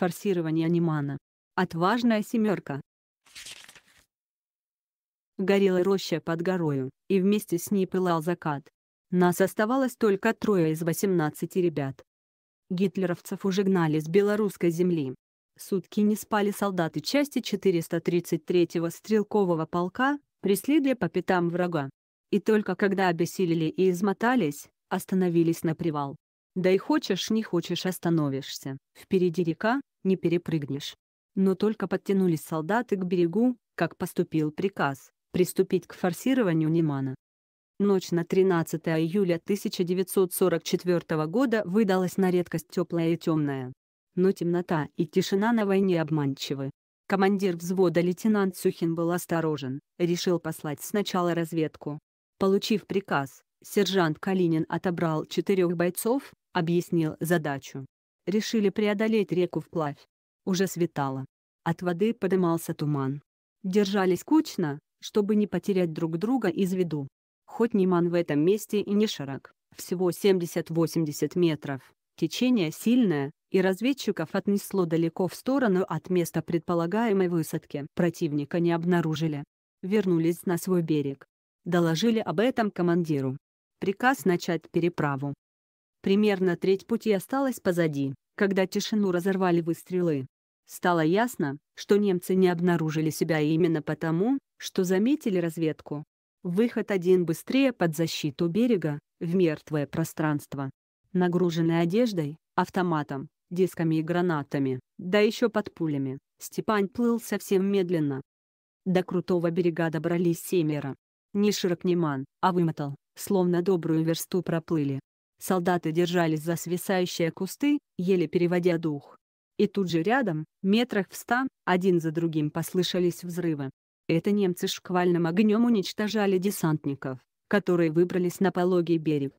Форсирование Анимана. Отважная семерка. Горела роща под горою, и вместе с ней пылал закат. Нас оставалось только трое из 18 ребят. Гитлеровцев уже гнали с белорусской земли. Сутки не спали солдаты части 433-го стрелкового полка, преследуя по пятам врага. И только когда обессилели и измотались, остановились на привал. Да и хочешь не хочешь остановишься. Впереди река, не перепрыгнешь. Но только подтянулись солдаты к берегу, как поступил приказ, приступить к форсированию Немана. Ночь на 13 июля 1944 года выдалась на редкость теплая и темная. Но темнота и тишина на войне обманчивы. Командир взвода лейтенант Сюхин был осторожен, решил послать сначала разведку. Получив приказ, сержант Калинин отобрал четырех бойцов, объяснил задачу решили преодолеть реку вплавь. Уже светало. От воды подымался туман. Держались кучно, чтобы не потерять друг друга из виду. Хоть Ниман в этом месте и не широк, всего 70-80 метров. Течение сильное, и разведчиков отнесло далеко в сторону от места предполагаемой высадки. Противника не обнаружили. Вернулись на свой берег. Доложили об этом командиру. Приказ начать переправу. Примерно треть пути осталась позади, когда тишину разорвали выстрелы. Стало ясно, что немцы не обнаружили себя именно потому, что заметили разведку. Выход один быстрее под защиту берега, в мертвое пространство. Нагруженный одеждой, автоматом, дисками и гранатами, да еще под пулями, Степан плыл совсем медленно. До крутого берега добрались семеро. Ни широк, ни ман, а вымотал, словно добрую версту проплыли. Солдаты держались за свисающие кусты, еле переводя дух. И тут же рядом, метрах в ста, один за другим послышались взрывы. Это немцы шквальным огнем уничтожали десантников, которые выбрались на пологий берег.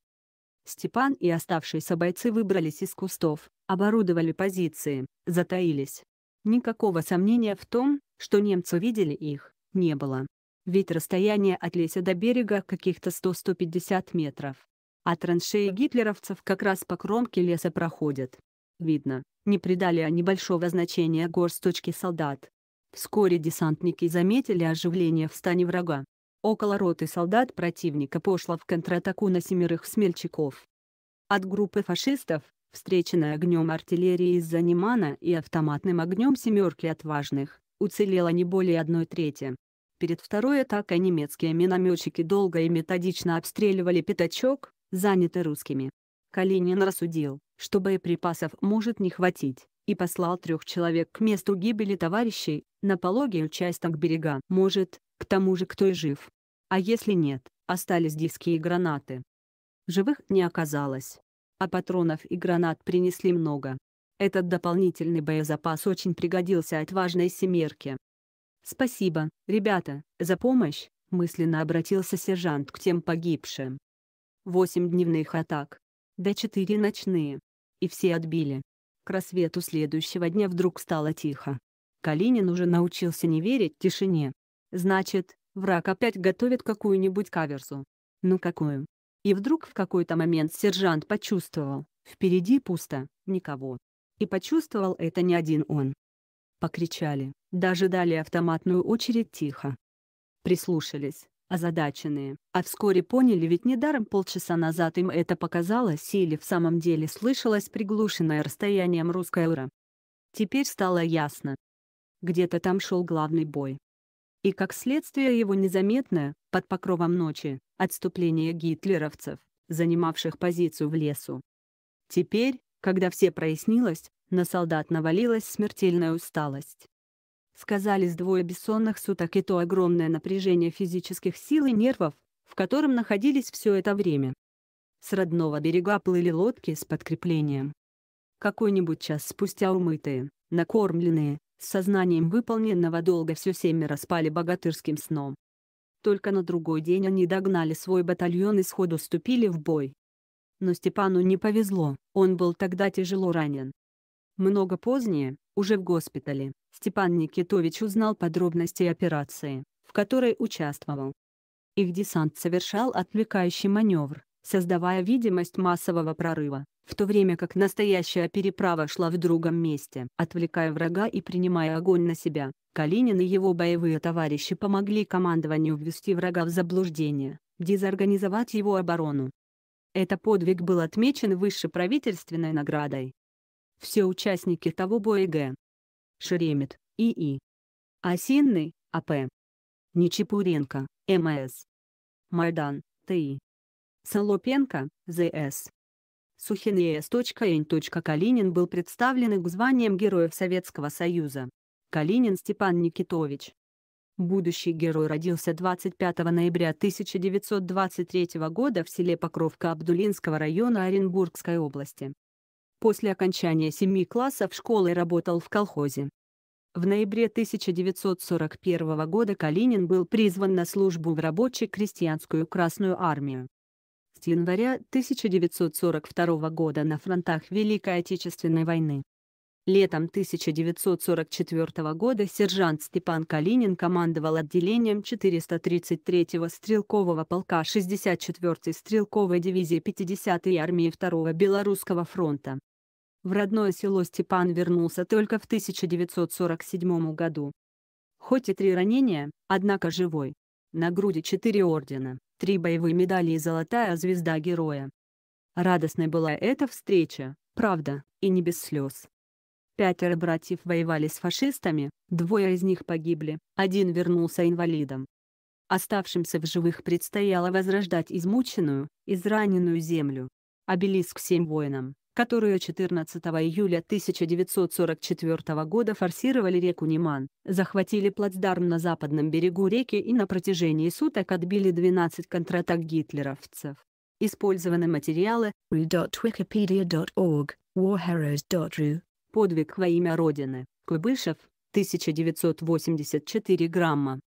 Степан и оставшиеся бойцы выбрались из кустов, оборудовали позиции, затаились. Никакого сомнения в том, что немцы видели их, не было. Ведь расстояние от леса до берега каких-то 100-150 метров. А траншеи гитлеровцев как раз по кромке леса проходят. Видно, не придали они большого значения горсточке солдат. Вскоре десантники заметили оживление в стане врага. Около роты солдат противника пошла в контратаку на семерых смельчаков. От группы фашистов, встреченной огнем артиллерии из-за Немана и автоматным огнем семерки отважных, уцелело не более одной трети. Перед второй атакой немецкие минометчики долго и методично обстреливали пятачок, заняты русскими. Калинин рассудил, что боеприпасов может не хватить, и послал трех человек к месту гибели товарищей, на пологий участок берега. Может, к тому же кто и жив. А если нет, остались диски и гранаты. Живых не оказалось. А патронов и гранат принесли много. Этот дополнительный боезапас очень пригодился отважной семерке. «Спасибо, ребята, за помощь», — мысленно обратился сержант к тем погибшим. 8 дневных атак, до 4 ночные. И все отбили. К рассвету следующего дня вдруг стало тихо. Калинин уже научился не верить тишине. Значит, враг опять готовит какую-нибудь каверзу. Ну какую? И вдруг в какой-то момент сержант почувствовал, впереди пусто, никого. И почувствовал это не один он. Покричали, даже дали автоматную очередь тихо. Прислушались, озадаченные. А вскоре поняли, ведь недаром полчаса назад им это показалось или в самом деле слышалось приглушенное расстоянием русская ура. Теперь стало ясно. Где-то там шел главный бой. И как следствие его незаметное, под покровом ночи, отступление гитлеровцев, занимавших позицию в лесу. Теперь, когда все прояснилось, на солдат навалилась смертельная усталость сказались двое бессонных суток и то огромное напряжение физических сил и нервов, в котором находились все это время. С родного берега плыли лодки с подкреплением. Какой-нибудь час спустя умытые, накормленные, с сознанием выполненного долга все семеро спали богатырским сном. Только на другой день они догнали свой батальон и сходу вступили в бой. Но Степану не повезло, он был тогда тяжело ранен. Много позднее, уже в госпитале, Степан Никитович узнал подробности операции, в которой участвовал. Их десант совершал отвлекающий маневр, создавая видимость массового прорыва, в то время как настоящая переправа шла в другом месте. Отвлекая врага и принимая огонь на себя, Калинин и его боевые товарищи помогли командованию ввести врага в заблуждение, дезорганизовать его оборону. Этот подвиг был отмечен высшеправительственной наградой все участники того боя Г. Шеремет, ИИ. Осинный, АП. Нечипуренко МС. Майдан, ТИ. Солопенко, ЗС. Сухин Калинин был представлен к званиям Героев Советского Союза. Калинин Степан Никитович. Будущий герой родился 25 ноября 1923 года в селе Покровка Абдулинского района Оренбургской области. После окончания семи классов школы работал в колхозе. В ноябре 1941 года Калинин был призван на службу в рабоче-крестьянскую Красную армию. С января 1942 года на фронтах Великой Отечественной войны. Летом 1944 года сержант Степан Калинин командовал отделением 433-го стрелкового полка 64-й стрелковой дивизии 50-й армии 2-го Белорусского фронта. В родное село Степан вернулся только в 1947 году. Хоть и три ранения, однако живой. На груди четыре ордена, три боевые медали и золотая звезда героя. Радостной была эта встреча, правда, и не без слез. Пятеро братьев воевали с фашистами, двое из них погибли, один вернулся инвалидом. Оставшимся в живых предстояло возрождать измученную, израненную землю. Обелиск всем воинам, которую 14 июля 1944 года форсировали реку Неман, захватили плацдарм на западном берегу реки и на протяжении суток отбили 12 контратак гитлеровцев. Использованы материалы .wikipedia.org, warheroes.ru «Подвиг во имя Родины», Куйбышев, 1984 грамма.